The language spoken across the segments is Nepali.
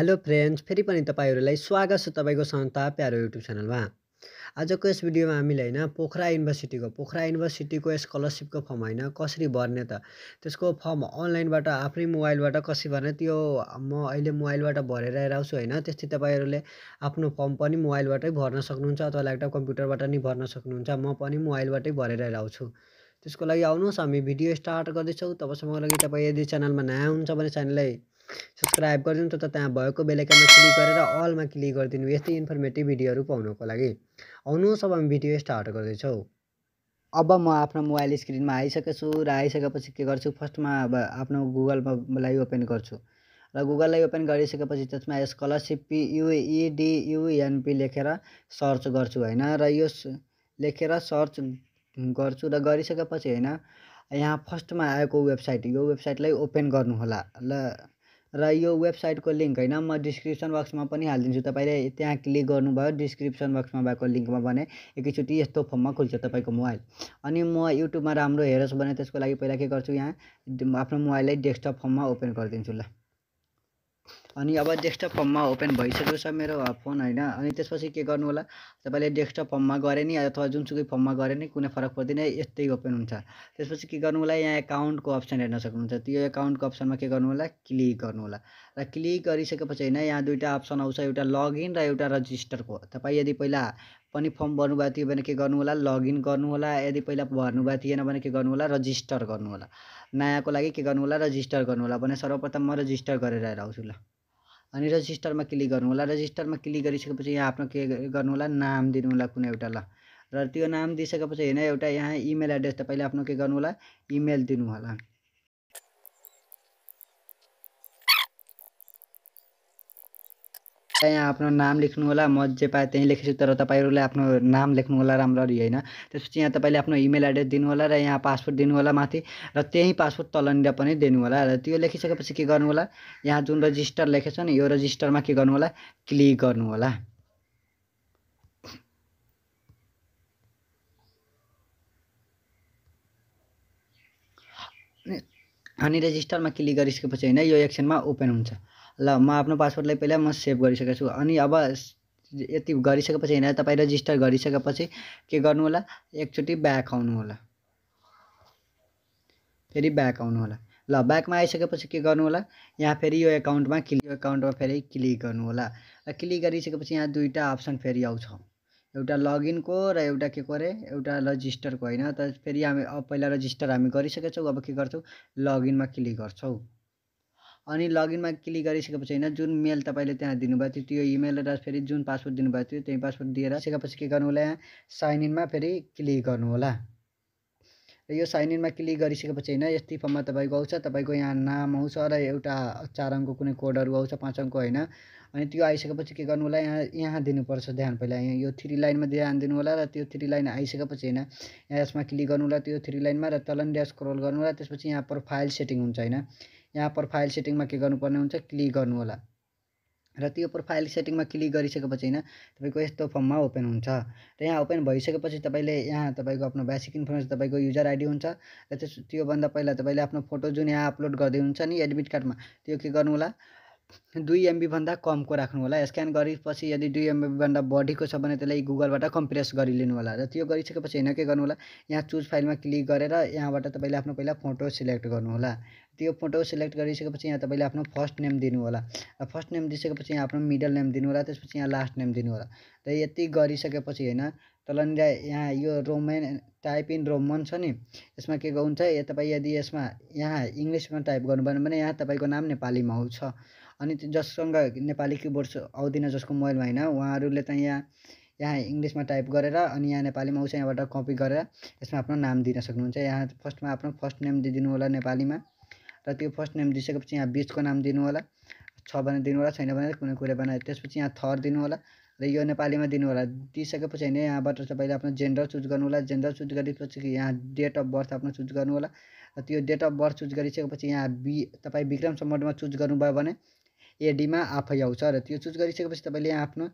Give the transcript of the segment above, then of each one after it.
हेलो फ्रेन्ड्स फेरि पनि तपाईँहरूलाई स्वागत छ तपाईँको संस्था प्यारो युट्युब च्यानलमा आजको यस भिडियोमा हामीले होइन पोखरा युनिभर्सिटीको पोखरा युनिभर्सिटीको स्कलरसिपको फर्म होइन कसरी भर्ने त त्यसको फर्म अनलाइनबाट आफ्नै मोबाइलबाट कसरी भर्ने त्यो म अहिले मोबाइलबाट भरेर आइरहेको आउँछु होइन त्यस्तै तपाईँहरूले आफ्नो फर्म पनि मोबाइलबाटै भर्न सक्नुहुन्छ अथवा ल्यापटप कम्प्युटरबाट नि भर्न सक्नुहुन्छ म पनि मोबाइलबाटै भरेर आइरहेको आउँछु त्यसको लागि आउनुहोस् हामी भिडियो स्टार्ट गर्दैछौँ तबसम्मको लागि तपाईँ यदि च्यानलमा नयाँ हुन्छ भने च्यानललाई सब्सक्राइब गरिदिनु तथा त्यहाँ भएको बेलायकनमा क्लिक गरेर अलमा क्लिक गरिदिनु यस्तै इन्फर्मेटिभ भिडियोहरू पाउनुको लागि आउनुहोस् अब हामी भिडियो स्टार्ट गर्दैछौँ अब म आफ्नो मोबाइल स्क्रिनमा आइसकेछु र आइसकेपछि के गर्छु फर्स्टमा अब आफ्नो गुगलमालाई ओपन गर्छु र गुगललाई ओपन गरिसकेपछि त्यसमा स्कलरसिप पियुइडियुएनपी e e लेखेर सर्च गर्छु होइन र यो लेखेर सर्च गर्छु र गरिसकेपछि होइन यहाँ फर्स्टमा आएको वेबसाइट यो वेबसाइटलाई ओपन गर्नुहोला ल र यो वेबसाइटको लिङ्क होइन म डिस्क्रिप्सन बक्समा पनि हालिदिन्छु तपाईँले त्यहाँ क्लिक गर्नुभयो डिस्क्रिप्सन बक्समा भएको लिङ्कमा भने एकैचोटि यस्तो फर्ममा खुल्छ तपाईँको मोबाइल अनि म युट्युबमा राम्रो हेरोस् भने त्यसको लागि पहिला के गर्छु यहाँ आफ्नो मोबाइललाई डेस्कटप फर्ममा ओपन गरिदिन्छु ल अनि अब डेस्कटप फर्ममा ओपन भइसकेको छ मेरो फोन होइन अनि त्यसपछि के गर्नु होला तपाईँले डेस्कटप फर्ममा गरे नि अथवा जुनसुकै फर्ममा गरे नि कुनै फरक पर्दैन यस्तै ओपन हुन्छ त्यसपछि के गर्नु होला यहाँ एकाउन्टको अप्सन हेर्न सक्नुहुन्छ त्यो एकाउन्टको अप्सनमा के गर्नु होला क्लिक गर्नु होला र क्लिक गरिसकेपछि होइन यहाँ दुईवटा अप्सन आउँछ एउटा लगइन र एउटा रजिस्टरको तपाईँ यदि पहिला पनि फर्म भर्नुभएको थियो भने के गर्नु होला लगइन गर्नु होला यदि पहिला भर्नुभएको थिएन भने के गर्नु होला रजिस्टर गर्नु होला नयाँको लागि के गर्नु होला रजिस्टर गर्नु होला भने सर्वप्रथम म रजिस्टर गरेर आउँछु ल अनि रजिस्टरमा क्लिक गर्नु होला रजिस्टरमा क्लिक गरिसकेपछि यहाँ आफ्नो के गर्नु होला नाम दिनु होला कुनै एउटा ल र त्यो नाम दिइसकेपछि होइन एउटा यहाँ इमेल एड्रेस तपाईँले आफ्नो के गर्नु होला इमेल दिनु होला यहाँ आफ्नो नाम लेख्नु होला म जे पाएँ त्यहीँ लेखेछु तर तपाईँहरूले आफ्नो नाम लेख्नु होला राम्ररी होइन त्यसपछि यहाँ तपाईँले आफ्नो इमेल एड्रेस दिनु होला र यहाँ पासपोर्ट दिनु होला माथि र त्यहीँ पासपोर्ट तलनिर पनि दिनु होला र त्यो लेखिसकेपछि के गर्नु होला यहाँ जुन रजिस्टर लेखेको छ नि यो रजिस्टरमा के गर्नु होला क्लिक गर्नु होला अनि रेजिस्टरमा क्लिक गरिसकेपछि होइन यो एक्सनमा ओपन हुन्छ ल म आफ्नो पासवर्डलाई पहिला म सेभ गरिसकेको छु अनि अब यति गरिसकेपछि होइन तपाईँ रेजिस्टर गरिसकेपछि के गर्नु होला एकचोटि ब्याक आउनु होला फेरि ब्याक आउनु होला ल ब्याकमा आइसकेपछि के गर्नु होला यहाँ फेरि यो एकाउन्टमा क्लिक यो एकाउन्टमा फेरि क्लिक गर्नु होला र क्लिक गरिसकेपछि यहाँ दुईवटा अप्सन फेरि आउँछ एउटा लगइनको र एउटा के को अरे एउटा रजिस्टरको होइन त फेरि हामी पहिला रजिस्टर हामी गरिसकेछौँ अब के गर्छौँ लगइनमा क्लिक गर्छौँ अनि लगइनमा क्लिक गरिसकेपछि होइन जुन मेल तपाईँले त्यहाँ दिनुभएको थियो त्यो इमेल एड्रेस फेरि जुन पासवर्ड दिनुभएको थियो त्यही पासवर्ड दिएर सिकेपछि के गर्नु होला यहाँ साइन इनमा फेरि क्लिक गर्नु होला र यो साइन इनमा क्लिक गरिसकेपछि होइन यस्तै फर्ममा तपाईँको आउँछ तपाईँको यहाँ नाम आउँछ र एउटा चार अङ्कको कुनै कोडहरू आउँछ पाँच अङ्कको होइन अनि त्यो आइसकेपछि के गर्नु होला यहाँ यहाँ दिनुपर्छ ध्यान पहिला यहाँ यो थ्री लाइनमा ध्यान दिनु होला र त्यो थ्री लाइन आइसकेपछि होइन यहाँ यसमा क्लिक गर्नु होला त्यो थ्री लाइनमा र तल ड्यास स्क्रोल गर्नु होला त्यसपछि यहाँ प्रोफाइल सेटिङ हुन्छ होइन यहाँ प्रोफाइल सेटिङमा के गर्नुपर्ने हुन्छ क्लिक गर्नु होला र त्यो प्रोफाइल सेटिङमा क्लिक गरिसकेपछि होइन तपाईँको यस्तो फर्ममा ओपन हुन्छ र यहाँ ओपन भइसकेपछि तपाईँले यहाँ तपाईँको आफ्नो बेसिक इन्फर्मेसन तपाईँको युजर आइडी हुन्छ र त्यस त्योभन्दा पहिला तपाईँले आफ्नो फोटो जुन यहाँ अपलोड गर्दै हुन्छ नि एडमिट कार्डमा त्यो के गर्नु होला दुई भन्दा कमको राख्नु होला स्क्यान गरेपछि यदि दुई भन्दा बढीको छ भने त्यसलाई गुगलबाट कम्प्रेस गरिलिनु होला र त्यो गरिसकेपछि होइन के गर्नु होला यहाँ चुज फाइलमा क्लिक गरेर यहाँबाट तपाईँले आफ्नो पहिला फोटो सिलेक्ट गर्नु होला त्यो फोटो सिलेक्ट गरिसकेपछि यहाँ तपाईँले आफ्नो फर्स्ट नेम दिनु होला र फर्स्ट नेम दिइसकेपछि यहाँ आफ्नो मिडल नेम दिनु होला त्यसपछि यहाँ लास्ट नेम दिनु होला र यति गरिसकेपछि होइन तलनिर यहाँ यो रोमन टाइप इन रोमन छ नि यसमा के हुन्छ तपाईँ यदि यसमा यहाँ इङ्ग्लिसमा टाइप गर्नुभयो भने यहाँ तपाईँको नाम नेपालीमा आउँछ अनि जससँग नेपाली किबोर्ड आउँदिनँ जसको मोबाइलमा होइन उहाँहरूले चाहिँ यहाँ यहाँ इङ्ग्लिसमा टाइप गरेर अनि यहाँ नेपालीमा उसै यहाँबाट कपी गरेर यसमा आफ्नो नाम दिन सक्नुहुन्छ यहाँ फर्स्टमा आफ्नो फर्स्ट नेम दिइदिनु होला नेपालीमा र त्यो फर्स्ट नेम दिइसकेपछि यहाँ बिचको नाम दिनु होला छ भने दिनु होला छैन भने कुनै कुरा बनाएर त्यसपछि यहाँ थर दिनु होला र यो नेपालीमा दिनु होला दिइसकेपछि होइन यहाँबाट तपाईँले आफ्नो जेन्डर चुज गर्नु होला जेन्डर चुज गरेपछि यहाँ डेट अफ बर्थ आफ्नो चुज गर्नु होला र त्यो डेट अफ बर्थ चुज गरिसकेपछि यहाँ बि तपाईँ विक्रम सम्बन्धमा चुज गर्नुभयो भने एडीमा आफै आउँछ र त्यो चुज गरिसकेपछि तपाईँले यहाँ आफ्नो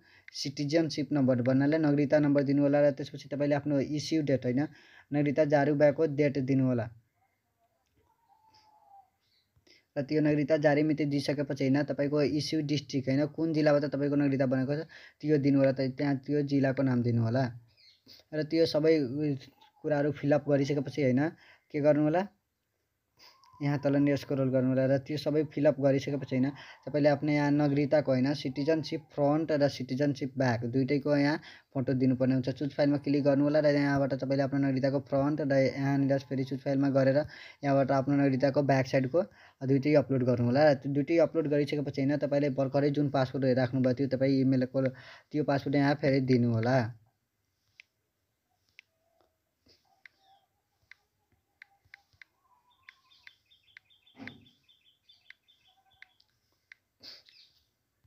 सिटिजनसिप नम्बर भन्नाले नागरिकता नम्बर दिनुहोला र त्यसपछि तपाईँले आफ्नो इस्यु डेट होइन नागरिकता जारी भएको डेट दिनुहोला र त्यो नागरिकता जारी मिति दिइसकेपछि होइन तपाईँको इस्यु डिस्ट्रिक्ट होइन कुन जिल्लाबाट तपाईँको नागरिकता बनेको छ त्यो दिनुहोला त त्यहाँ त्यो जिल्लाको नाम दिनुहोला र त्यो सबै कुराहरू फिलअप गरिसकेपछि होइन के गर्नुहोला यहाँ तल नेट स्क्रोल गर्नु र त्यो सबै फिलअप गरिसकेपछि होइन तपाईँले आफ्नो यहाँ नगरिताको होइन सिटिजनसिप फ्रन्ट र सिटिजनसिप ब्याक दुइटैको यहाँ फोटो दिनुपर्ने हुन्छ चुज फाइलमा क्लिक गर्नु होला र यहाँबाट तपाईँले आफ्नो नगरिताको फ्रन्ट र यहाँनिर फेरि चुज फाइलमा गरेर यहाँबाट आफ्नो नगरिताको ब्याक साइडको दुइटै अपलोड गर्नु होला र त्यो दुइटै अपलोड गरिसकेपछि होइन तपाईँले भर्खरै जुन पासवर्ड राख्नुभयो थियो तपाईँ इमेलको त्यो पासवर्ड यहाँ फेरि दिनु होला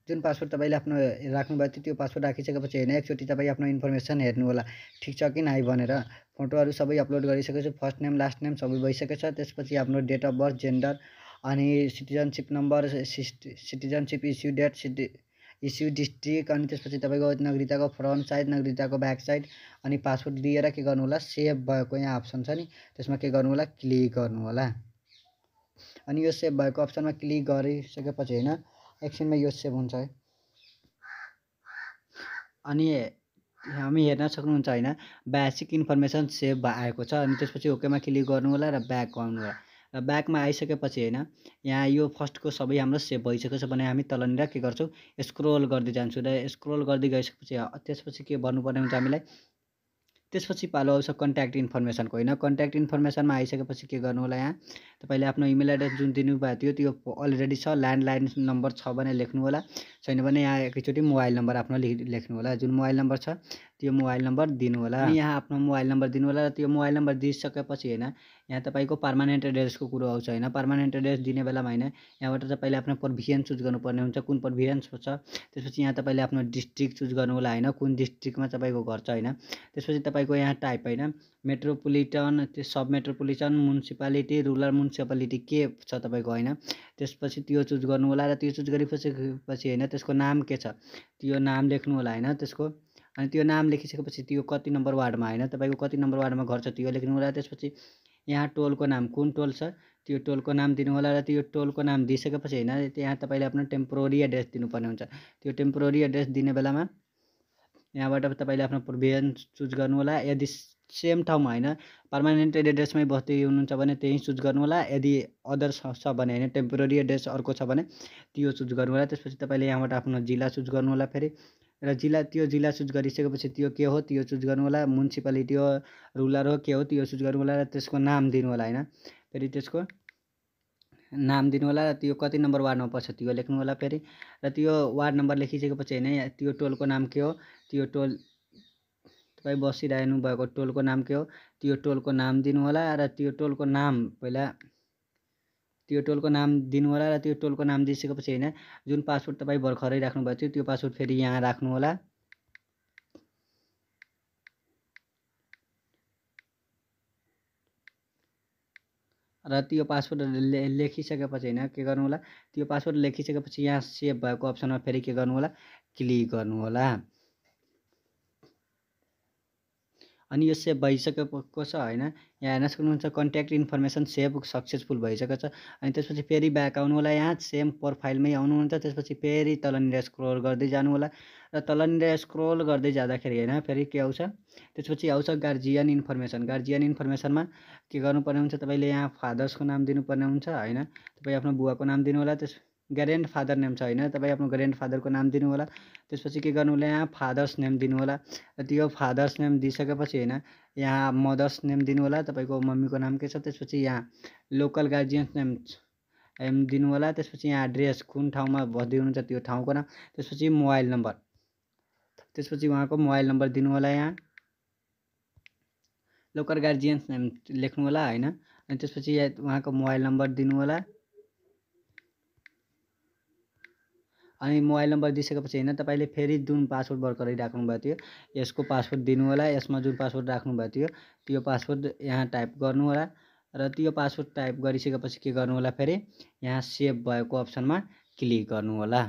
जुन पासवर्ड तपाईँले आफ्नो राख्नुभएको थियो त्यो पासवर्ड राखिसकेपछि होइन एकचोटि तपाईँ आफ्नो इन्फर्मेसन हेर्नु होला ठिक छ कि नै भनेर फोटोहरू सबै अपलोड गरिसकेपछि फर्स्ट नेम लास्ट नेम सबै भइसकेको छ त्यसपछि आफ्नो डेट अफ बर्थ जेन्डर अनि citizenship number citizenship issue date city issue district अनि त्यसपछि तपाईँको नागरिकताको फ्रन्ट साइड नागरिकताको ब्याक साइड अनि पासवर्ड दिएर के गर्नु होला सेभ भएको यहाँ अप्सन छ नि त्यसमा के गर्नु होला क्लिक गर्नु होला अनि यो सेभ भएको अप्सनमा क्लिक गरिसकेपछि होइन एकछिनमा यो सेभ हुन्छ है अनि हामी हेर्न सक्नुहुन्छ होइन बेसिक इन्फर्मेसन सेभ आएको छ अनि त्यसपछि ओकेमा क्लिक गर्नु होला र ब्याक आउनु होला र ब्याकमा आइसकेपछि होइन यहाँ यो फर्स्टको सबै हाम्रो सेभ भइसकेको छ भने हामी तलनिर के गर्छौँ स्क्रोल गर्दै जान्छौँ र स्क्रोल गर्दै गइसकेपछि त्यसपछि के भन्नुपर्ने हुन्छ हामीलाई त्यसपछि पालो आउँछ कन्ट्याक्ट इन्फर्मेसनको होइन कन्ट्याक्ट इन्फर्मेसनमा आइसकेपछि के गर्नु होला यहाँ तपाईँले आफ्नो इमेल एड्रेस जुन दिनुभएको थियो त्यो अलरेडी छ ल्यान्डलाइन नम्बर छ भने लेख्नु होला छैन भने यहाँ एकैचोटि मोबाइल नम्बर आफ्नो लेख्नु होला जुन मोबाइल नम्बर छ त्यो मोबाइल नम्बर दिनु दिनुहोला यहाँ आफ्नो मोबाइल नम्बर दिनु होला र त्यो मोबाइल नम्बर दिइसकेपछि होइन यहाँ तपाईँको पर्मानेन्ट एड्रेसको कुरो आउँछ होइन पर्मानेन्ट एड्रेस दिने बेलामा होइन यहाँबाट तपाईँले आफ्नो प्रोभिजन चुज गर्नुपर्ने हुन्छ कुन प्रोभिजन छ त्यसपछि यहाँ तपाईँले आफ्नो डिस्ट्रिक्ट चुज गर्नु होला होइन कुन डिस्ट्रिक्टमा तपाईँको घर छ होइन त्यसपछि तपाईँको यहाँ टाइप होइन मेट्रोपोलिटन त्यो सब मेट्रोपोलिटन म्युनिसिपालिटी रुरल म्युनिसिपालिटी के छ तपाईँको होइन त्यसपछि त्यो चुज गर्नु होला र त्यो चुज गरिसकेपछि होइन त्यसको नाम के छ त्यो नाम लेख्नु होला होइन त्यसको अनि त्यो नाम लेखिसकेपछि त्यो कति नम्बर वार्डमा होइन तपाईँको कति नम्बर वार्डमा घर छ त्यो लेख्नु होला त्यसपछि यहाँ टोलको नाम कुन टोल छ त्यो टोलको नाम दिनु होला र त्यो टोलको नाम दिइसकेपछि होइन त्यहाँ तपाईँले आफ्नो टेम्पोररी एड्रेस दिनुपर्ने हुन्छ त्यो टेम्पोररी एड्रेस दिने बेलामा यहाँबाट तपाईँले आफ्नो प्रोभिजन चुज गर्नु होला यदि सेम ठाउँमा होइन पर्मानेन्ट एड्रेसमै बस्दै हुनुहुन्छ भने त्यहीँ चुज गर्नु होला यदि अदर छ भने होइन टेम्पोररी एड्रेस अर्को छ भने त्यो चुज गर्नु होला त्यसपछि तपाईँले यहाँबाट आफ्नो जिल्ला चुज गर्नु होला फेरि र जिल्ला त्यो जिल्ला चुज गरिसकेपछि त्यो के हो त्यो चुज गर्नु होला म्युनिसिपालिटी हो रुलर हो के हो त्यो चुज गर्नु होला र त्यसको नाम दिनु होला होइन फेरि त्यसको नाम दिनु होला र त्यो कति नम्बर वार्डमा पर्छ त्यो लेख्नु होला फेरि र त्यो वार्ड नम्बर लेखिसकेपछि होइन त्यो टोलको नाम के हो त्यो टोल तपाईँ बसिरहनु भएको टोलको नाम के हो त्यो टोलको नाम दिनु होला र त्यो टोलको नाम पहिला त्यो टोलको नाम दिनु होला र त्यो टोलको नाम दिइसकेपछि होइन जुन पासवर्ड तपाईँ भर्खरै राख्नुभएको थियो त्यो पासवर्ड फेरि यहाँ राख्नु होला र त्यो पासवर्ड लेखिसकेपछि होइन के गर्नु होला त्यो पासवर्ड लेखिसकेपछि यहाँ सेभ भएको अप्सनमा फेरि के गर्नु होला क्लिक गर्नु होला अनि यो सेभ भइसकेको छ होइन यहाँ हेर्न सक्नुहुन्छ कन्ट्याक्ट इन्फर्मेसन सेभ सक्सेसफुल भइसकेको छ अनि त्यसपछि फेरि ब्याक आउनु होला यहाँ सेम प्रोफाइलमै आउनुहुन्छ त्यसपछि फेरि तलनिर स्क्रोल गर्दै जानु होला र तलनिर स्क्रोल गर्दै जाँदाखेरि होइन फेरि के आउँछ त्यसपछि आउँछ गार्जियन इन्फर्मेसन गार्जियन इन्फर्मेसनमा के गर्नुपर्ने हुन्छ तपाईँले यहाँ फादर्सको नाम दिनुपर्ने हुन्छ होइन तपाईँ आफ्नो बुवाको नाम दिनु होला त्यस ग्रान्ड फादर नेम छ होइन तपाईँ आफ्नो ग्रान्ड फादरको नाम दिनु होला त्यसपछि के गर्नु होला यहाँ फादर्स नेम दिनु होला त्यो फादर्स नेम दिइसकेपछि होइन यहाँ मदर्स नेम दिनु होला तपाईँको मम्मीको नाम के छ त्यसपछि यहाँ लोकल गार्जियन्स नेम एम दिनु होला त्यसपछि यहाँ एड्रेस कुन ठाउँमा बस्दै त्यो ठाउँको नाम त्यसपछि मोबाइल नम्बर त्यसपछि उहाँको मोबाइल नम्बर दिनु होला यहाँ लोकल गार्जियन्स नेम लेख्नु होला होइन अनि त्यसपछि उहाँको मोबाइल नम्बर दिनु होला अनि मोबाइल नम्बर दिइसकेपछि होइन तपाईँले फेरि जुन पासवर्ड भर्खरै राख्नुभएको थियो यसको पासवर्ड दिनु होला यसमा जुन पासवर्ड राख्नुभएको थियो त्यो पासवर्ड यहाँ टाइप गर्नु होला र त्यो पासवर्ड टाइप गरिसकेपछि के गर्नु होला फेरि यहाँ सेभ भएको अप्सनमा क्लिक गर्नु होला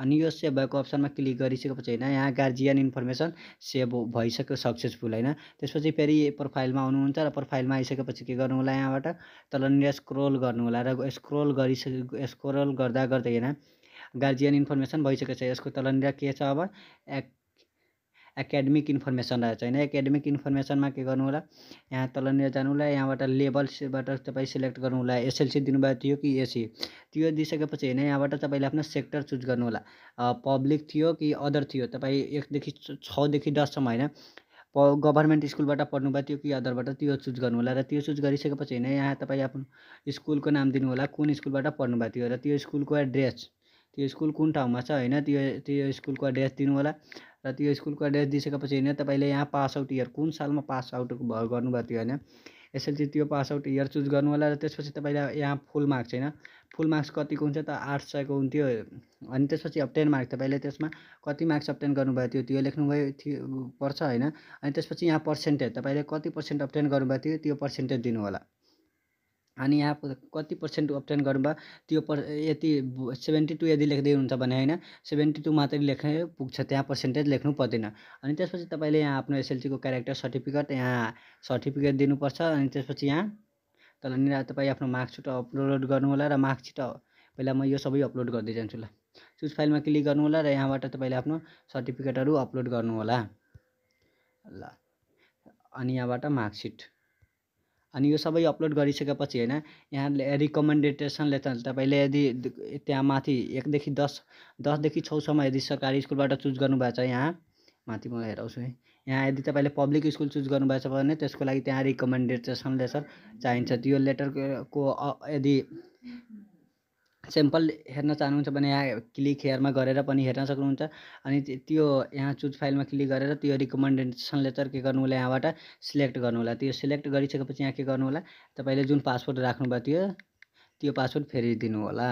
अनि यो सेभ भएको अप्सनमा क्लिक गरिसकेपछि होइन यहाँ गार्जियन इन्फर्मेसन सेभ भइसक्यो सक्सेसफुल होइन त्यसपछि फेरि प्रोफाइलमा आउनुहुन्छ र प्रोफाइलमा आइसकेपछि के गर्नु होला यहाँबाट तलनिर स्क्रोल गर्नु होला र स्क्रोल गरिसके स्क्रोल गर्दा गर्दै होइन गार्जियन इन्फर्मेसन भइसकेको छ यसको तलनिर के छ अब एक एकाडेमिक इन्फर्मेसन रहेछ होइन एकाडेमिक इन्फर्मेसनमा के गर्नु होला यहाँ तलनिर जानु होला यहाँबाट लेभलबाट तपाईँ सिलेक्ट गर्नु होला एसएलसी दिनुभएको थियो कि एसी त्यो दिइसकेपछि होइन यहाँबाट तपाईँले आफ्नो सेक्टर चुज गर्नु होला पब्लिक थियो कि अदर थियो तपाईँ एकदेखि छदेखि दससम्म होइन प गभर्मेन्ट स्कुलबाट पढ्नुभएको थियो कि अदरबाट त्यो चुज गर्नु होला र त्यो चुज गरिसकेपछि होइन यहाँ तपाईँ आफ्नो स्कुलको नाम दिनु होला कुन स्कुलबाट पढ्नुभएको थियो र त्यो स्कुलको एड्रेस त्यो स्कुल कुन ठाउँमा छ होइन त्यो त्यो स्कुलको एड्रेस दिनु होला र त्यो स्कुलको एड्रेस दिइसकेपछि होइन तपाईँले यहाँ पास आउट इयर कुन सालमा पास आउट गर्नुभएको थियो होइन यसरी त्यो पास आउट इयर चुज गर्नु होला र त्यसपछि तपाईँले यहाँ फुल मार्क्स होइन फुल मार्क्स कतिको हुन्छ त आठ सयको हुन्थ्यो अनि त्यसपछि अप्टेन मार्क्स तपाईँले त्यसमा कति मार्क्स अप्टेन गर्नुभएको थियो त्यो लेख्नुभयो थियो पर्छ होइन अनि त्यसपछि यहाँ पर्सेन्टेज तपाईँले कति पर्सेन्ट अप्टेन गर्नुभएको थियो त्यो पर्सेन्टेज दिनु होला अनि यहाँ कति पर्सेन्ट अप्टेन गर्नुभयो त्यो पर यति सेभेन्टी टू यदि लेख्दै हुन्छ भने होइन सेभेन्टी टू मात्रै लेख्ने पुग्छ त्यहाँ पर्सेन्टेज लेख्नु पर्दैन अनि त्यसपछि तपाईँले यहाँ आफ्नो एसएलसीको क्यारेक्टर सर्टिफिकेट यहाँ सर्टिफिकेट दिनुपर्छ अनि त्यसपछि यहाँ नि तपाईँ आफ्नो मार्कसिट अपलोड गर्नु होला र मार्कसिट पहिला म यो सबै अपलोड गर्दै जान्छु ल चुज फाइलमा क्लिक गर्नु होला र यहाँबाट तपाईँले आफ्नो सर्टिफिकेटहरू अपलोड गर्नु होला ल अनि यहाँबाट मार्कसिट अनि यो सबै अपलोड गरिसकेपछि होइन यहाँले रिकमेन्डेटेसनले त तपाईँले यदि त्यहाँ माथि एकदेखि दस दसदेखि छौसम्म यदि सरकारी स्कुलबाट चुज गर्नुभएछ यहाँ माथि म हेराउँछु है यहाँ यदि तपाईँले पब्लिक स्कुल चुज गर्नुभएछ भने त्यसको लागि त्यहाँ रिकमेन्डेसन लेटर चाहिन्छ त्यो लेटरको यदि सेम्पल हेर्न चाहनुहुन्छ भने यहाँ क्लिक हेयरमा गरेर पनि हेर्न सक्नुहुन्छ अनि त्यो यहाँ चुज फाइलमा क्लिक गरेर त्यो रिकमेन्डेसन लेटर के गर्नु होला यहाँबाट सिलेक्ट गर्नु होला त्यो सिलेक्ट गरिसकेपछि यहाँ के गर्नु होला तपाईँले जुन पासवर्ड राख्नुभएको थियो त्यो पासवर्ड फेरि दिनु होला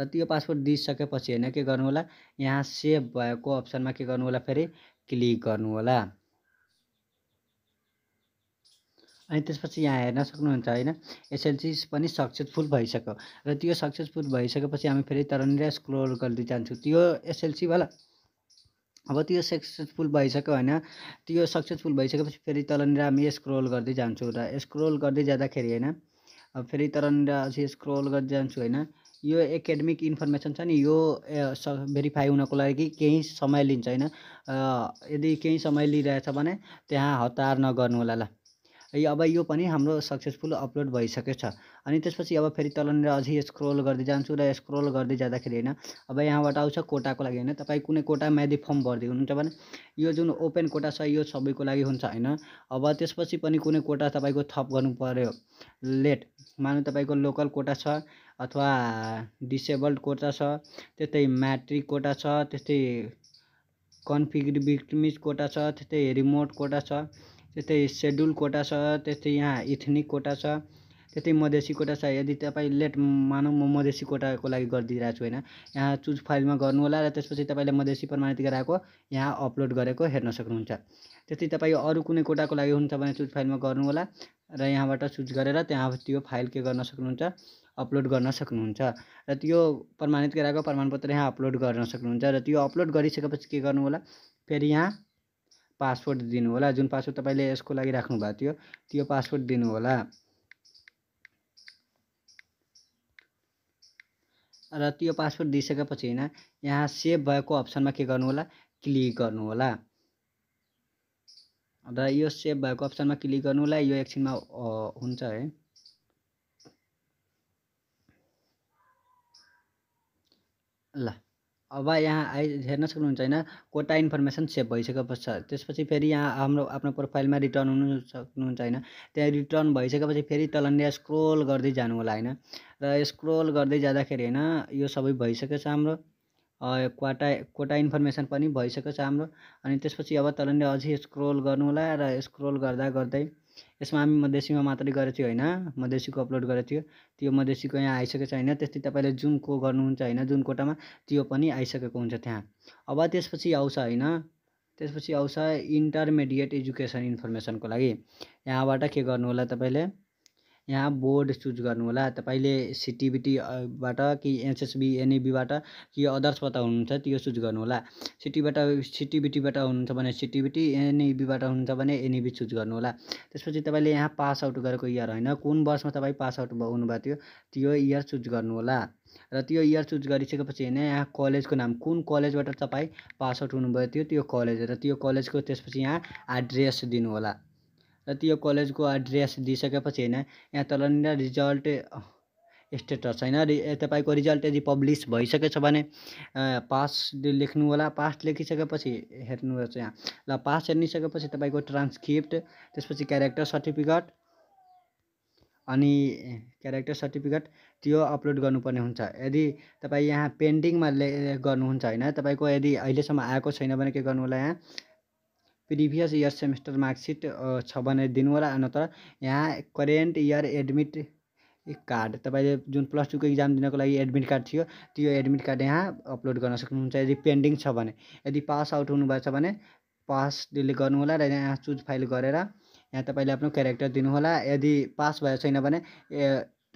र त्यो पासवर्ड दिइसकेपछि होइन के गर्नु होला यहाँ सेभ भएको अप्सनमा के गर्नु होला फेरि क्लिक गर्नु होला अनि त्यसपछि यहाँ हेर्न सक्नुहुन्छ होइन एसएलसी पनि सक्सेसफुल भइसक्यो र त्यो सक्सेसफुल भइसकेपछि हामी फेरि तरनिर स्क्रोल गर्दै जान्छौँ त्यो एसएलसीवाला अब त्यो सक्सेसफुल भइसक्यो होइन त्यो सक्सेसफुल भइसकेपछि फेरि तलनिर हामी स्क्रोल गर्दै जान्छौँ र स्क्रोल गर्दै जाँदाखेरि होइन अब फेरि तलनिर अझै स्क्रोल गर्दै जान्छु होइन यो एकाडेमिक इन्फर्मेसन छ नि यो भेरिफाई हुनको लागि केही समय लिन्छ होइन यदि केही समय लिइरहेछ भने त्यहाँ हतार नगर्नु होला ल अब यो पनि हाम्रो सक्सेसफुल अपलोड भइसकेको छ अनि त्यसपछि अब फेरि तलनिर अझै स्क्रोल गर्दै जान्छु र स्क्रोल गर्दै जाँदाखेरि होइन अब यहाँबाट आउँछ कोटाको लागि होइन तपाईँ कुनै कोटामा यदि फर्म भर्दै हुनुहुन्छ भने यो जुन ओपन कोटा छ यो सबैको लागि हुन्छ होइन अब त्यसपछि पनि कुनै कोटा तपाईँको थप गर्नु पऱ्यो लेट मान तपाईँको लोकल कोटा छ अथवा डिसेबल्ड कोटा छ त्यस्तै म्याट्रिक कोटा छ त्यस्तै कन्फिग्रिबिटमिज कोटा छ त्यस्तै रिमोट कोटा छ त्यस्तै सेड्युल कोटा छ त्यस्तै यहाँ इथनिक कोटा छ त्यस्तै मधेसी कोटा छ यदि तपाईँ लेट मानौँ म मधेसी कोटाको लागि गरिदिइरहेको छु होइन यहाँ चुज फाइलमा गर्नु होला र त्यसपछि तपाईँले मधेसी प्रमाणित गराएको यहाँ अपलोड गरेको हेर्न सक्नुहुन्छ त्यस्तै तपाईँ अरू कुनै कोटाको लागि हुन्छ भने चुज फाइलमा गर्नु होला र यहाँबाट चुज गरेर त्यहाँ त्यो फाइल के गर्न सक्नुहुन्छ अपलोड गर्न सक्नुहुन्छ र त्यो प्रमाणित गराएको प्रमाणपत्र यहाँ अपलोड गर्न सक्नुहुन्छ र त्यो अपलोड गरिसकेपछि के गर्नु होला फेरि यहाँ पासवर्ड होला जुन पासवर्ड तपाईँले यसको लागि राख्नु भएको थियो त्यो पासवर्ड होला र त्यो पासवर्ड दिइसकेपछि होइन यहाँ सेभ भएको अप्सनमा के गर्नु होला क्लिक गर्नु होला र यो सेभ भएको अप्सनमा क्लिक गर्नु होला यो एकछिनमा हुन्छ है ल अब यहाँ आइ हेर्न सक्नुहुन्छ होइन कोटा इन्फर्मेसन सेभ भइसके पश्चात त्यसपछि फेरि यहाँ हाम्रो आफ्नो प्रोफाइलमा रिटर्न हुनु सक्नुहुन्छ होइन त्यहाँ रिटर्न भइसकेपछि फेरि तलनिर स्क्रोल गर्दै जानु होला होइन र स्क्रोल गर्दै जाँदाखेरि होइन यो सबै भइसकेको छ हाम्रो क्वाटा कोटा इन्फर्मेसन पनि भइसकेको छ हाम्रो अनि त्यसपछि अब तलनिर अझै स्क्रोल गर्नु होला र स्क्रोल गर्दा गर्दै यसमा हामी मधेसीमा मात्रै गरेको थियो होइन मधेसीको अपलोड गरेको थियो त्यो मधेसीको यहाँ आइसकेको छ होइन त्यस्तै तपाईँले जुन को गर्नुहुन्छ होइन जुन कोटामा त्यो पनि आइसकेको हुन्छ त्यहाँ अब त्यसपछि आउँछ होइन त्यसपछि आउँछ इन्टरमिडिएट एजुकेसन इन्फर्मेसनको लागि यहाँबाट के गर्नु होला तपाईँले यहाँ बोर्ड चुज गर्नुहोला तपाईँले सिटिबिटीबाट कि एसएसबी एनइबीबाट कि अदर्सबाट हुनुहुन्छ त्यो चुज गर्नुहोला सिटीबाट सिटिबिटीबाट हुनुहुन्छ भने सिटिबिटी एनइबीबाट हुनुहुन्छ भने एनइबी चुज गर्नुहोला त्यसपछि तपाईँले यहाँ पास आउट गरेको इयर होइन कुन वर्षमा तपाईँ पास आउट हुनुभएको थियो त्यो इयर चुज गर्नुहोला र त्यो इयर चुज गरिसकेपछि होइन यहाँ कलेजको नाम कुन कलेजबाट तपाईँ पास आउट हुनुभयो त्यो त्यो कलेज र त्यो कलेजको त्यसपछि यहाँ एड्रेस दिनुहोला र त्यो कलेजको एड्रेस दिइसकेपछि होइन यहाँ तलनिर रिजल्ट स्टेटस होइन तपाईँको रिजल्ट यदि पब्लिस भइसकेछ भने पास लेख्नु होला पास लेखिसकेपछि हेर्नुहोस् यहाँ ल पास हेरिसकेपछि तपाईँको ट्रान्सक्रिप्ट त्यसपछि क्यारेक्टर सर्टिफिकेट अनि क्यारेक्टर सर्टिफिकेट त्यो अपलोड गर्नुपर्ने हुन्छ यदि तपाईँ यहाँ पेन्डिङमा ले गर्नुहुन्छ होइन तपाईँको यदि अहिलेसम्म आएको छैन भने के गर्नु होला यहाँ प्रिभियस इयर सेमेस्टर मार्कसिट छ भने दिनुहोला नत्र यहाँ करेन्ट इयर एडमिट कार्ड तपाईँले जुन प्लस टूको इक्जाम दिनको लागि एडमिट कार्ड थियो त्यो एडमिट कार्ड यहाँ अपलोड गर्न सक्नुहुन्छ यदि पेन्डिङ छ भने यदि पास आउट हुनुभएको छ भने पासले गर्नुहोला र यहाँ चुज फाइल गरेर यहाँ तपाईँले आफ्नो क्यारेक्टर दिनुहोला यदि पास भएको छैन भने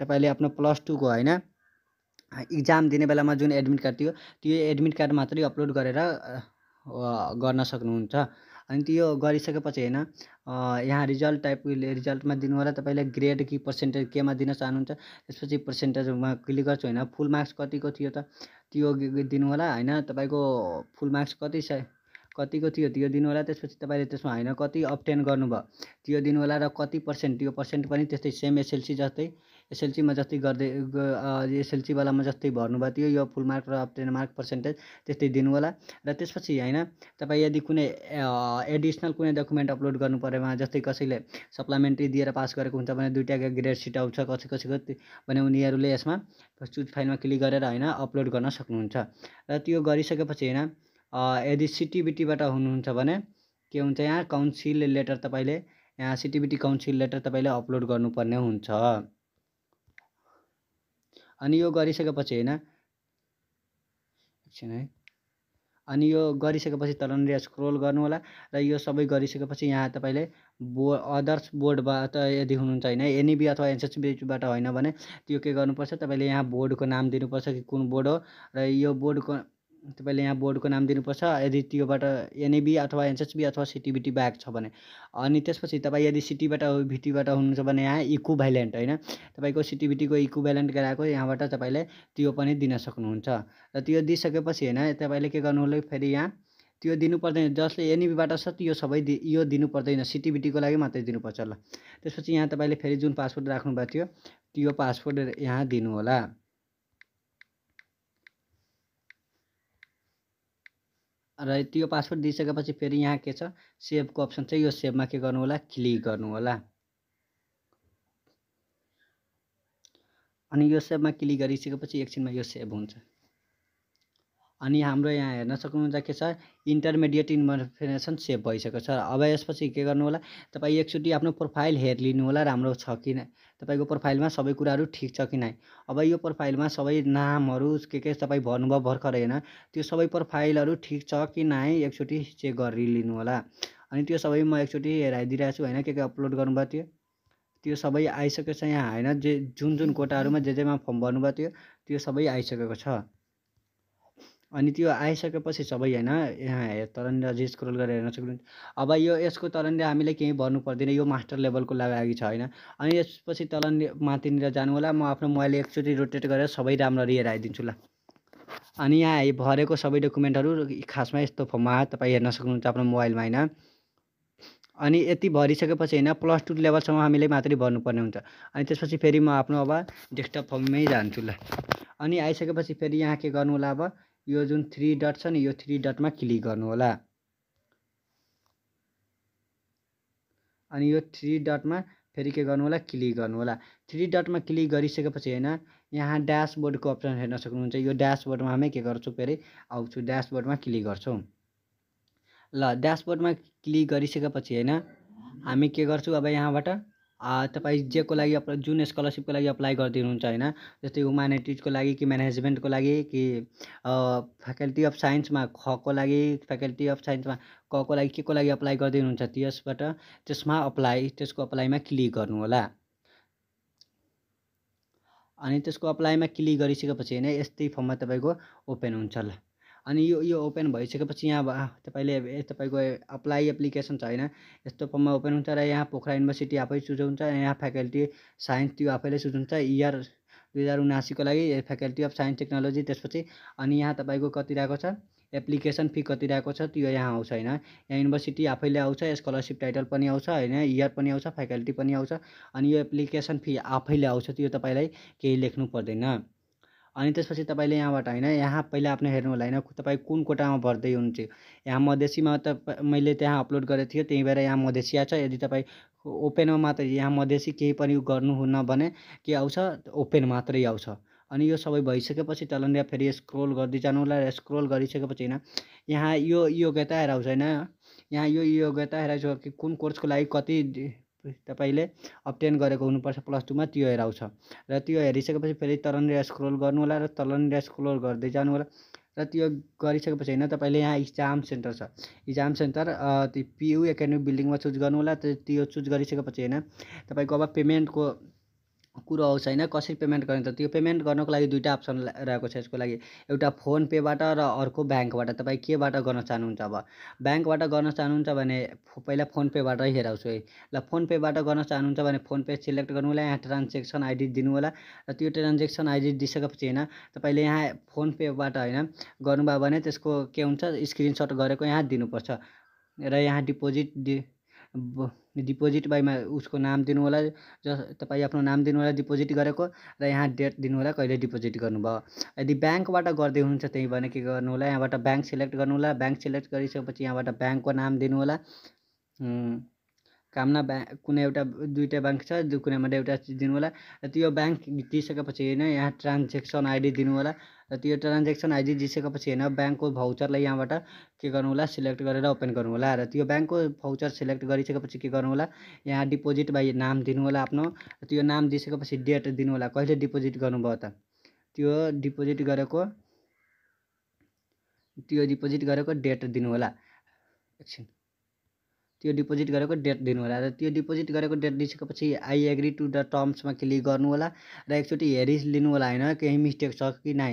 तपाईँले आफ्नो प्लस टूको होइन इक्जाम दिने बेलामा जुन एडमिट कार्ड थियो त्यो एडमिट कार्ड मात्रै अपलोड गरेर गर्न सक्नुहुन्छ अनि त्यो गरिसकेपछि होइन यहाँ रिजल्ट टाइपको रिजल्टमा दिनु होला तपाईँले ग्रेड कि पर्सेन्टेज केमा दिन चाहनुहुन्छ त्यसपछि पर्सेन्टेजमा क्लिक गर्छु होइन फुल मार्क्स कतिको थियो त त्यो दिनु होला होइन तपाईँको फुल मार्क्स कति छ कतिको थियो त्यो दिनु होला त्यसपछि तपाईँले त्यसमा होइन कति अप्टेन गर्नुभयो त्यो दिनु होला र कति पर्सेन्ट त्यो पर्सेन्ट पनि त्यस्तै सेम एसएलसी जस्तै एसएलसीमा जति गर्दै एसएलसीवालामा जति भर्नुभएको थियो यो फुल मार्क र अप्टेन मार्क पर्सेन्टेज त्यस्तै दिनु होला र त्यसपछि होइन तपाईँ यदि कुनै एडिसनल कुनै डकुमेन्ट अपलोड गर्नु परेमा जस्तै कसैले सप्लिमेन्ट्री दिएर पास गरेको हुन्छ भने दुइटाको ग्रेड सिट आउँछ कसै कसैको भने उनीहरूले यसमा चुज फाइलमा क्लिक गरेर होइन अपलोड गर्न सक्नुहुन्छ र त्यो गरिसकेपछि होइन यदि सिटिबिटीबाट हुनुहुन्छ भने के हुन्छ यहाँ काउन्सिल लेटर तपाईँले यहाँ सिटिबिटी काउन्सिल लेटर तपाईँले अपलोड गर्नुपर्ने हुन्छ अनि यो गरिसकेपछि होइन एकछिन है अनि यो गरिसकेपछि तलनिर स्क्रोल गर्नु होला र यो सबै गरिसकेपछि यहाँ तपाईँले बो अदर्स बोर्डबाट यदि हुनुहुन्छ होइन एनइबी e अथवा एनसेसबीबाट होइन भने त्यो के गर्नुपर्छ तपाईँले यहाँ बोर्डको नाम दिनुपर्छ कि कुन बोर्ड हो र यो बोर्डको तपाईँले यहाँ बोर्डको नाम दिनुपर्छ यदि त्योबाट एनएबी अथवा एनएसबी अथवा सिटिबिटी बाहेक छ भने अनि त्यसपछि तपाईँ यदि सिटीबाट भिटीबाट हुनुहुन्छ भने यहाँ इको भ्यालेन्ट होइन तपाईँको सिटिबिटीको इको भ्यालेन्ट गराएको यहाँबाट तपाईँले त्यो पनि दिन सक्नुहुन्छ र त्यो दिइसकेपछि होइन तपाईँले के गर्नु होला फेरि यहाँ त्यो दिनु पर्दैन जसले एनइबीबाट छ त्यो सबै दि यो दिनु पर्दैन सिटिबिटीको लागि मात्रै दिनुपर्छ ल त्यसपछि यहाँ तपाईँले फेरि जुन पासवर्ड राख्नुभएको थियो त्यो पासवर्ड यहाँ दिनु होला र त्यो पासवर्ड दिइसकेपछि फेरि यहाँ के छ सेभको अप्सन छ यो सेभमा के गर्नु होला क्लिक गर्नु होला अनि यो सेभमा क्लिक गरिसकेपछि एकछिनमा यो सेभ हुन्छ अनि हाम्रो यहाँ हेर्न सक्नुहुन्छ के छ इन्टरमिडिएट इन्फर्मेसन सेभ भइसकेको छ अब यसपछि के गर्नु होला तपाईँ एकचोटि आफ्नो प्रोफाइल हेरिदिनु होला राम्रो छ कि नै तपाईँको प्रोफाइलमा सबै कुराहरू ठिक छ कि नै अब यो प्रोफाइलमा सबै नामहरू के के तपाईँ भर्नुभयो भर्खर होइन त्यो सबै प्रोफाइलहरू ठिक छ कि नै एकचोटि चेक गरिलिनु होला अनि त्यो सबै म एकचोटि हेराइदिइरहेको छु होइन के के अपलोड गर्नुभएको थियो त्यो सबै आइसकेको छ यहाँ होइन जे जुन जुन कोटाहरूमा जे जेमा फर्म भर्नुभएको थियो त्यो सबै आइसकेको छ अनि त्यो आइसकेपछि सबै होइन यहाँ हेर तलनिर स्क्रोल गरेर हेर्न सक्नुहुन्छ अब यो यसको तलनिर हामीले केही भर्नु पर्दैन यो मास्टर लेभलको लागि छ होइन अनि यसपछि तलनिर माथिनिर जानु होला म आफ्नो मोबाइल एकचोटि रोटेट गरेर सबै राम्ररी हेर आइदिन्छु ल अनि यहाँ भरेको सबै डकुमेन्टहरू खासमा यस्तो फर्ममा तपाईँ हेर्न सक्नुहुन्छ आफ्नो मोबाइलमा होइन अनि यति भरिसकेपछि होइन प्लस टू लेभलसम्म हामीले मात्रै भर्नुपर्ने हुन्छ अनि त्यसपछि फेरि म आफ्नो अब डेस्कटप फर्ममै जान्छु ल अनि आइसकेपछि फेरि यहाँ के गर्नु होला अब यो जुन थ्री डट छ नि यो थ्री डटमा क्लिक गर्नुहोला अनि यो थ्री डटमा फेरि के गर्नु होला क्लिक गर्नु होला थ्री डटमा क्लिक गरिसकेपछि होइन यहाँ ड्यासबोर्डको अप्सन हेर्न सक्नुहुन्छ यो ड्यासबोर्डमा हामी के गर्छौँ फेरि आउँछु ड्यासबोर्डमा क्लिक गर्छौँ ल ड्यासबोर्डमा क्लिक गरिसकेपछि होइन हामी के गर्छौँ अब यहाँबाट तपाईँ जेको लागि अप जुन स्कलरसिपको लागि अप्लाई गरिदिनुहुन्छ होइन जस्तै ह्युमेनिटिजको लागि कि म्यानेजमेन्टको लागि कि फ्याकल्टी अफ साइन्समा खको लागि फ्याकल्टी अफ साइन्समा को लागि के को लागि अप्लाई गरिदिनुहुन्छ त्यसबाट त्यसमा अप्लाई त्यसको अप्लाईमा क्लिक गर्नु होला अनि त्यसको अप्लाईमा क्लिक गरिसकेपछि होइन यस्तै फर्ममा तपाईँको ओपन हुन्छ होला अनि यो यो ओपन भइसकेपछि यहाँ तपाईँले तपाईँको अप्लाई एप्लिकेसन छ होइन यस्तो फर्ममा ओपन हुन्छ र यहाँ पोखरा युनिभर्सिटी आफै चुज हुन्छ यहाँ फ्याकल्टी साइन्स त्यो आफैले चुज हुन्छ इयर दुई हजार उनासीको लागि फ्याकल्टी अफ साइन्स टेक्नोलोजी त्यसपछि अनि यहाँ तपाईँको कति रहेको छ एप्लिकेसन फी कति रहेको छ त्यो यहाँ आउँछ होइन यहाँ युनिभर्सिटी आफैले आउँछ स्कलरसिप टाइटल पनि आउँछ होइन इयर पनि आउँछ फ्याकल्टी पनि आउँछ अनि यो एप्लिकेसन फी आफैले आउँछ त्यो तपाईँलाई केही लेख्नु पर्दैन अनि त्यसपछि तपाईँले यहाँबाट होइन यहाँ पहिला आफ्नो हेर्नु होला होइन तपाईँ कुन कोटामा भर्दै हुनुहुन्थ्यो यहाँ मधेसीमा त मैले त्यहाँ अपलोड गरेको थियो त्यही भएर यहाँ मधेसिया छ यदि तपाईँ ओपनमा मात्र यहाँ मधेसी केही पनि गर्नुहुन्न भने के आउँछ ओपेन मात्रै आउँछ अनि यो सबै भइसकेपछि तलनिर फेरि स्क्रोल गर्दै जानु होला र स्क्रोल गरिसकेपछि होइन यहाँ यो योग्यता हेराउँछ होइन यहाँ यो योग्यता हेराइसक्यो कि कुन कोर्सको लागि कति तपाईँले अप्टेन गरेको हुनुपर्छ प्लस टूमा त्यो हेर आउँछ र त्यो हेरिसकेपछि फेरि तलनिर स्क्रोल गर्नु होला र तलनिर स्क्रोल गर्दै जानु होला र त्यो गरिसकेपछि होइन तपाईँले यहाँ इक्जाम सेन्टर छ इक्जाम सेन्टर त्यो पियु एकाडेमी बिल्डिङमा चुज गर्नु होला त्यो चुज गरिसकेपछि होइन तपाईँको अब पेमेन्टको कुरो आउँछ होइन कसरी पेमेन्ट गर्ने त त्यो पेमेन्ट गर्नको लागि दुईवटा अप्सन रहेको छ यसको लागि एउटा फोन पेबाट र अर्को ब्याङ्कबाट तपाईँ केबाट गर्न चाहनुहुन्छ अब ब्याङ्कबाट गर्न चाहनुहुन्छ भने पहिला फोन पेबाटै हेराउँछु है ल फोन पेबाट गर्न चाहनुहुन्छ भने फोन पे सिलेक्ट गर्नु होला यहाँ ट्रान्जेक्सन आइडी दिनु होला र त्यो ट्रान्जेक्सन आइडी दिइसकेपछि होइन तपाईँले यहाँ फोन पेबाट होइन गर्नुभयो भने त्यसको के हुन्छ स्क्रिनसट गरेको यहाँ दिनुपर्छ र यहाँ डिपोजिट डि डिपोजिट बाईमा उसको नाम दिनु होला जस तपाईँ आफ्नो नाम दिनु होला डिपोजिट गरेको र यहाँ डेट दिनु होला कहिले डिपोजिट गर्नुभयो यदि ब्याङ्कबाट गर्दै हुनुहुन्छ त्यही भने के गर्नु होला यहाँबाट ब्याङ्क सिलेक्ट होला ब्याङ्क सिलेक्ट गरिसकेपछि यहाँबाट ब्याङ्कको नाम दिनु होला कामना ब्या कुनै एउटा दुईवटा ब्याङ्क छ जो कुनैमा एउटा दिनु होला र त्यो ब्याङ्क दिइसकेपछि होइन यहाँ ट्रान्जेक्सन आइडी दिनु होला र त्यो ट्रान्जेक्सन आइडी दिइसकेपछि होइन ब्याङ्कको भाउचरलाई यहाँबाट के गर्नु होला सिलेक्ट गरेर ओपन गर्नु होला र त्यो ब्याङ्कको भाउचर सिलेक्ट गरिसकेपछि के गर्नु होला यहाँ डिपोजिट बाई नाम दिनु होला आफ्नो त्यो नाम दिइसकेपछि डेट दिनु होला कहिले डिपोजिट गर्नुभयो त त्यो डिपोजिट गरेको त्यो डिपोजिट गरेको डेट दिनु होला एकछिन त्यो डिपोजिट गरेको डेट दिनु होला र त्यो डिपोजिट गरेको डेट दिइसकेपछि आई एग्री टु द टर्म्समा क्लिक गर्नु होला र एकचोटि हेरि होला होइन केही मिस्टेक छ कि नै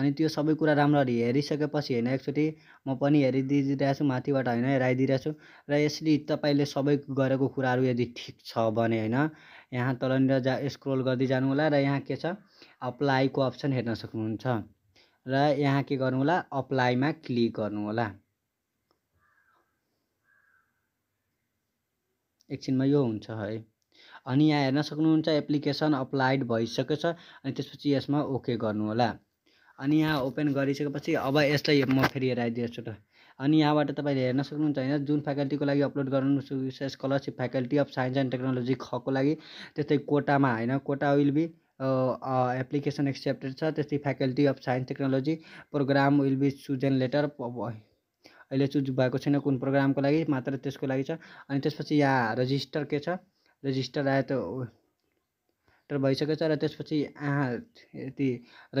अनि त्यो सबै कुरा राम्ररी हेरिसकेपछि होइन एकचोटि म पनि हेरिदिइरहेछु माथिबाट होइन हेराइदिइरहेछु र यसरी तपाईँले सबै गरेको कुराहरू यदि ठिक छ भने होइन यहाँ तलनिर जा स्क्रोल गर्दै होला र यहाँ के छ अप्लाईको अप्सन हेर्न सक्नुहुन्छ र यहाँ के गर्नु होला अप्लाईमा क्लिक गर्नु होला एकछिनमा यो हुन्छ है अनि यहाँ हेर्न सक्नुहुन्छ एप्लिकेसन अप्लाइड भइसकेछ अनि त्यसपछि यसमा ओके गर्नु होला अनि यहाँ ओपन गरिसकेपछि अब यसलाई म फेरि हेराइदिएछु त अनि यहाँबाट तपाईँले हेर्न सक्नुहुन्छ होइन जुन फ्याकल्टीको लागि अपलोड गर्नु scholarship faculty of science and technology खको लागि त्यस्तै कोटामा होइन quota will be application accepted छ त्यस्तै faculty of science technology program will be chosen letter अहिले चुज भएको छैन कुन प्रोग्रामको लागि मात्र त्यसको लागि छ अनि त्यसपछि यहाँ रजिस्टर के छ रजिस्टर आयो त भइसकेको छ र त्यसपछि यहाँ यति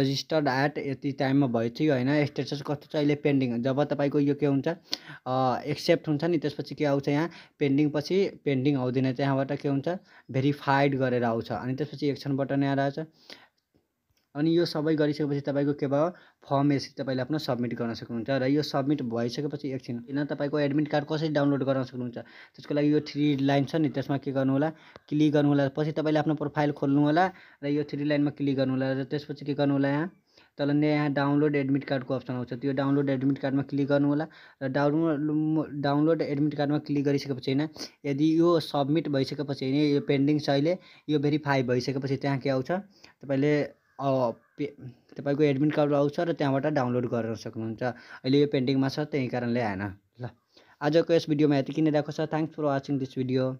रजिस्टर्ड एट यति टाइममा भयो थियो होइन स्टेटस कस्तो छ अहिले पेन्डिङ जब तपाईँको यो के हुन्छ एक्सेप्ट हुन्छ नि त्यसपछि के आउँछ यहाँ पेन्डिङ पछि पेन्डिङ आउँदैन त्यहाँबाट के हुन्छ भेरिफाइड गरेर आउँछ अनि त्यसपछि एक्सन बटन यहाँ रहेछ अनि यो सबै गरिसकेपछि तपाईँको के भयो फर्म यसरी तपाईँले आफ्नो सब्मिट गर्न सक्नुहुन्छ र यो सब्मिट भइसकेपछि एकछिन किन तपाईँको एडमिट कार्ड कसरी डाउनलोड गर्न सक्नुहुन्छ त्यसको लागि यो थ्री लाइन छ नि त्यसमा के गर्नु होला क्लिक गर्नुहोला पछि तपाईँले आफ्नो प्रोफाइल खोल्नु होला र यो थ्री लाइनमा क्लिक गर्नु होला र त्यसपछि के गर्नु होला यहाँ तल यहाँ डाउनलोड एडमिट कार्डको अप्सन आउँछ त्यो डाउनलोड एडमिट कार्डमा क्लिक गर्नु होला र डाउनलोड डाउनलोड एडमिट कार्डमा क्लिक गरिसकेपछि होइन यदि यो सब्मिट भइसकेपछि होइन यो पेन्डिङ छ अहिले यो भेरिफाई भइसकेपछि त्यहाँ के आउँछ तपाईँले पे तपाईँको एडमिट कार्ड आउँछ र त्यहाँबाट डाउनलोड गर्न सक्नुहुन्छ अहिले यो पेन्डिङमा छ त्यही कारणले आएन ल आजको यस भिडियोमा यति किन राखेको छ thanks for watching this video